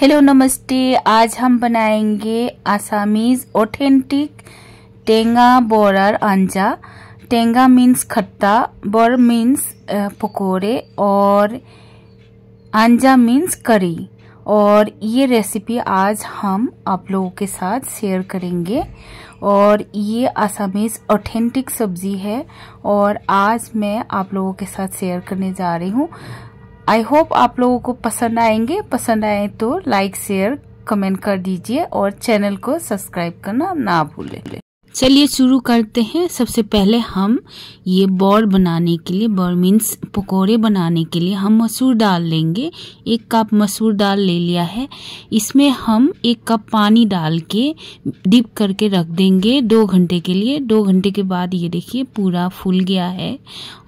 hello नमस्ते आज हम बनाएंगे आसामीज ऑथेंटिक टेंगा बोरर अंजा टेंगा मीन्स खट्टा बोर मीन्स पकोड़े और अंजा मीन्स करी और ये रेसिपी आज हम आप लोगों के साथ शेयर करेंगे और ये आसामीज ऑथेंटिक सब्ज़ी है और आज मैं आप लोगों के साथ शेयर करने जा रही हूँ आई होप आप लोगों को पसंद आएंगे पसंद आए तो लाइक शेयर कमेंट कर दीजिए और चैनल को सब्सक्राइब करना ना भूलें चलिए शुरू करते हैं सबसे पहले हम ये बॉर बनाने के लिए बॉर मीन्स पकौड़े बनाने के लिए हम मसूर दाल लेंगे एक कप मसूर दाल ले लिया है इसमें हम एक कप पानी डाल के डिप करके रख देंगे दो घंटे के लिए दो घंटे के बाद ये देखिए पूरा फूल गया है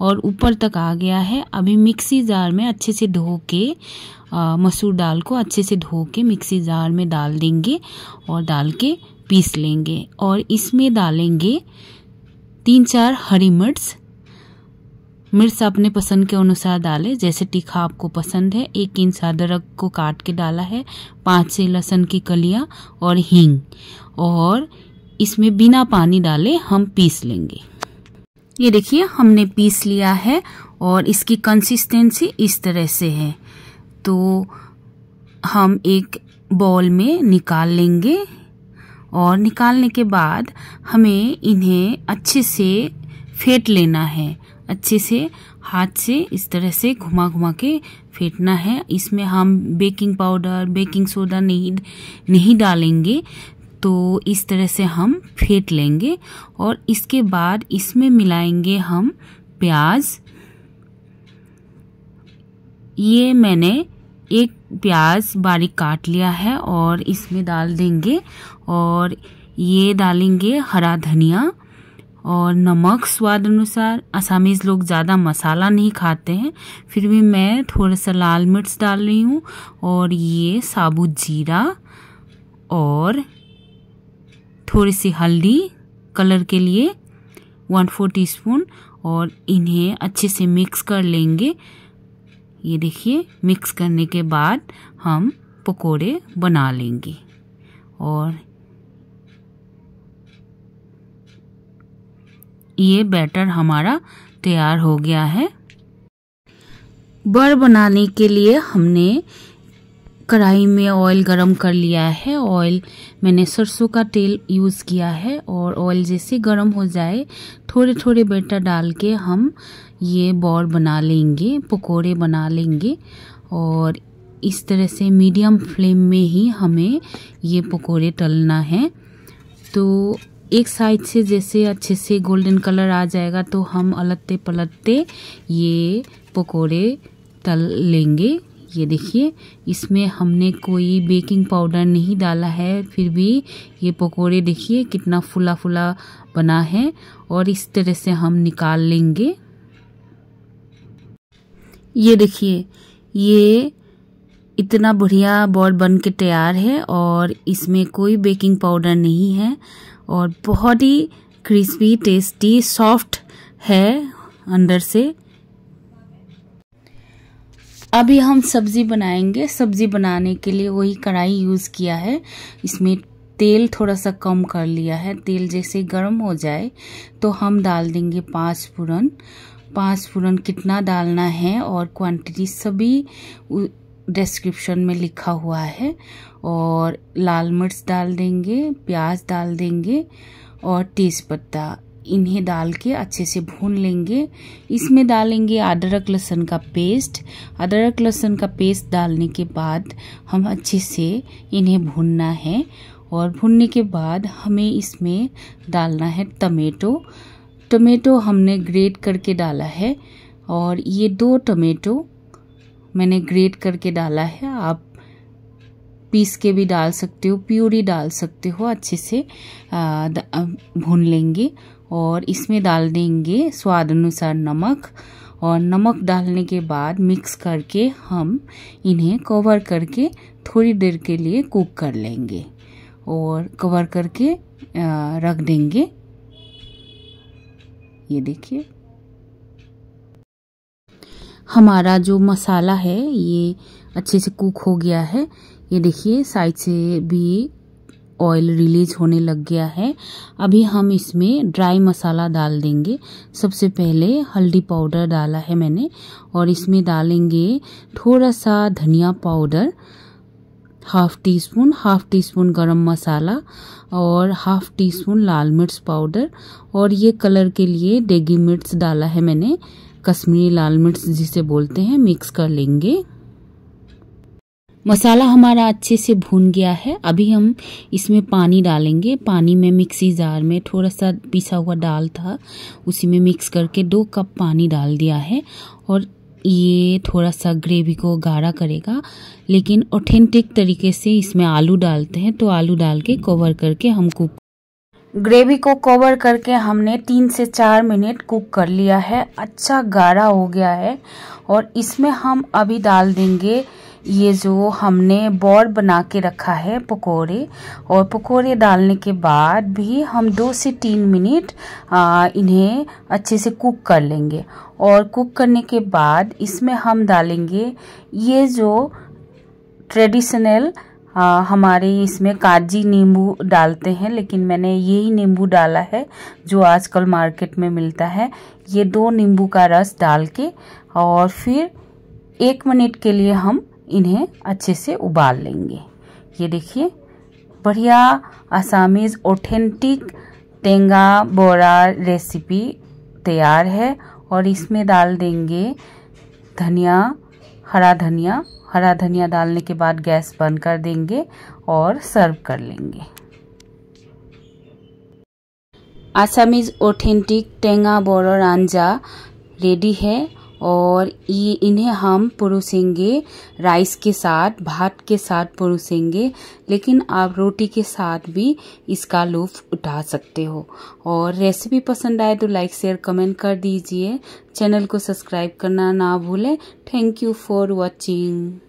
और ऊपर तक आ गया है अभी मिक्सी जार में अच्छे से धो के मसूर दाल को अच्छे से धो के मिक्सी जार में डाल देंगे और डाल के पीस लेंगे और इसमें डालेंगे तीन चार हरी मिर्च मिर्च अपने पसंद के अनुसार डालें जैसे तीखा आपको पसंद है एक इंच अदरक को काट के डाला है पांच से लहसुन की कलियां और हींग और इसमें बिना पानी डाले हम पीस लेंगे ये देखिए हमने पीस लिया है और इसकी कंसिस्टेंसी इस तरह से है तो हम एक बॉल में निकाल लेंगे और निकालने के बाद हमें इन्हें अच्छे से फेंट लेना है अच्छे से हाथ से इस तरह से घुमा घुमा के फेंटना है इसमें हम बेकिंग पाउडर बेकिंग सोडा नहीं नहीं डालेंगे तो इस तरह से हम फेंट लेंगे और इसके बाद इसमें मिलाएंगे हम प्याज ये मैंने एक प्याज बारीक काट लिया है और इसमें डाल देंगे और ये डालेंगे हरा धनिया और नमक स्वाद अनुसार असामीज़ लोग ज़्यादा मसाला नहीं खाते हैं फिर भी मैं थोड़ा सा लाल मिर्च डाल रही हूँ और ये साबुत जीरा और थोड़ी सी हल्दी कलर के लिए वन फोर टीस्पून और इन्हें अच्छे से मिक्स कर लेंगे ये देखिए मिक्स करने के बाद हम पकोड़े बना लेंगे और ये बैटर हमारा तैयार हो गया है बर बनाने के लिए हमने कढ़ाई में ऑयल गरम कर लिया है ऑयल मैंने सरसों का तेल यूज़ किया है और ऑयल जैसे गरम हो जाए थोड़े थोड़े बैटर डाल के हम ये बॉल बना लेंगे पकोड़े बना लेंगे और इस तरह से मीडियम फ्लेम में ही हमें ये पकोड़े तलना है तो एक साइड से जैसे अच्छे से गोल्डन कलर आ जाएगा तो हम अलटते पलटते ये पकोड़े तल लेंगे ये देखिए इसमें हमने कोई बेकिंग पाउडर नहीं डाला है फिर भी ये पकोड़े देखिए कितना फुला फुला बना है और इस तरह से हम निकाल लेंगे ये देखिए ये इतना बढ़िया बॉल बन के तैयार है और इसमें कोई बेकिंग पाउडर नहीं है और बहुत ही क्रिस्पी टेस्टी सॉफ्ट है अंदर से अभी हम सब्ज़ी बनाएंगे सब्ज़ी बनाने के लिए वही कढ़ाई यूज़ किया है इसमें तेल थोड़ा सा कम कर लिया है तेल जैसे गर्म हो जाए तो हम डाल देंगे पाँच फूरन पाँच फूरन कितना डालना है और क्वांटिटी सभी डिस्क्रिप्शन में लिखा हुआ है और लाल मिर्च डाल देंगे प्याज डाल देंगे और तेज़पत्ता इन्हें डाल के अच्छे से भून लेंगे इसमें डालेंगे अदरक लहसुन का पेस्ट अदरक लहसुन का पेस्ट डालने के बाद हम अच्छे से इन्हें भूनना है और भूनने के बाद हमें इसमें डालना है टमेटो टमेटो हमने ग्रेट करके डाला है और ये दो टमेटो मैंने ग्रेट करके डाला है आप पीस के भी डाल सकते हो प्यूरी डाल सकते हो अच्छे से भून लेंगे और इसमें डाल देंगे स्वाद अनुसार नमक और नमक डालने के बाद मिक्स करके हम इन्हें कवर करके थोड़ी देर के लिए कुक कर लेंगे और कवर करके रख देंगे ये देखिए हमारा जो मसाला है ये अच्छे से कुक हो गया है ये देखिए साइड से भी ऑयल रिलीज होने लग गया है अभी हम इसमें ड्राई मसाला डाल देंगे सबसे पहले हल्दी पाउडर डाला है मैंने और इसमें डालेंगे थोड़ा सा धनिया powder half teaspoon half teaspoon garam masala और हाफ टी स्पून लाल मिर्च पाउडर और ये कलर के लिए डेगी मिर्च डाला है मैंने कश्मीरी लाल मिर्च जिसे बोलते हैं मिक्स कर लेंगे मसाला हमारा अच्छे से भून गया है अभी हम इसमें पानी डालेंगे पानी में मिक्सी जार में थोड़ा सा पिसा हुआ दाल था उसी में मिक्स करके दो कप पानी डाल दिया है और ये थोड़ा सा ग्रेवी को गाढ़ा करेगा लेकिन ऑथेंटिक तरीके से इसमें आलू डालते हैं तो आलू डाल के कवर करके हम कुक ग्रेवी को कवर करके हमने तीन से चार मिनट कुक कर लिया है अच्छा गाढ़ा हो गया है और इसमें हम अभी डाल देंगे ये जो हमने बॉर बना के रखा है पकोड़े और पकोड़े डालने के बाद भी हम दो से तीन मिनट इन्हें अच्छे से कुक कर लेंगे और कुक करने के बाद इसमें हम डालेंगे ये जो ट्रेडिशनल आ, हमारे इसमें काजी नींबू डालते हैं लेकिन मैंने यही नींबू डाला है जो आजकल मार्केट में मिलता है ये दो नींबू का रस डाल के और फिर एक मिनट के लिए हम इन्हें अच्छे से उबाल लेंगे ये देखिए बढ़िया Assamese authentic tenga bora recipe तैयार है और इसमें डाल देंगे धनिया हरा धनिया हरा धनिया डालने के बाद गैस बंद कर देंगे और सर्व कर लेंगे Assamese authentic tenga bora anja ready है और ये इन्हें हम परोसेंगे राइस के साथ भात के साथ परोसेंगे लेकिन आप रोटी के साथ भी इसका लुफ़ उठा सकते हो और रेसिपी पसंद आए तो लाइक शेयर कमेंट कर दीजिए चैनल को सब्सक्राइब करना ना भूलें थैंक यू फॉर वॉचिंग